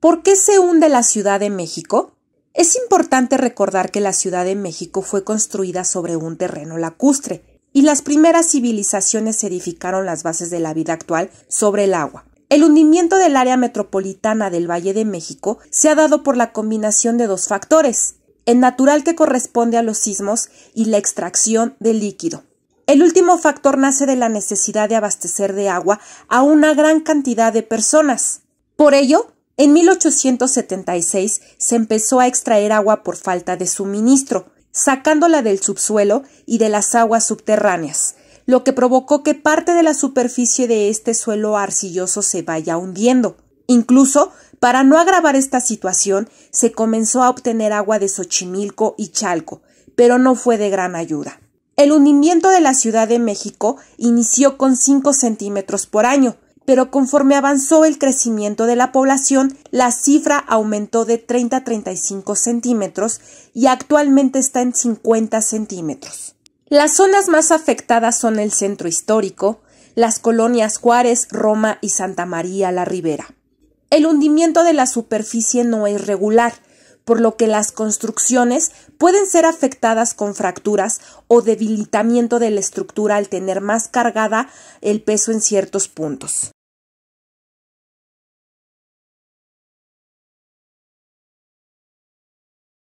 ¿Por qué se hunde la Ciudad de México? Es importante recordar que la Ciudad de México fue construida sobre un terreno lacustre y las primeras civilizaciones edificaron las bases de la vida actual sobre el agua. El hundimiento del área metropolitana del Valle de México se ha dado por la combinación de dos factores, el natural que corresponde a los sismos y la extracción de líquido. El último factor nace de la necesidad de abastecer de agua a una gran cantidad de personas. Por ello, en 1876 se empezó a extraer agua por falta de suministro, sacándola del subsuelo y de las aguas subterráneas, lo que provocó que parte de la superficie de este suelo arcilloso se vaya hundiendo. Incluso, para no agravar esta situación, se comenzó a obtener agua de Xochimilco y Chalco, pero no fue de gran ayuda. El hundimiento de la Ciudad de México inició con 5 centímetros por año, pero conforme avanzó el crecimiento de la población, la cifra aumentó de 30 a 35 centímetros y actualmente está en 50 centímetros. Las zonas más afectadas son el centro histórico, las colonias Juárez, Roma y Santa María la Ribera. El hundimiento de la superficie no es regular, por lo que las construcciones pueden ser afectadas con fracturas o debilitamiento de la estructura al tener más cargada el peso en ciertos puntos.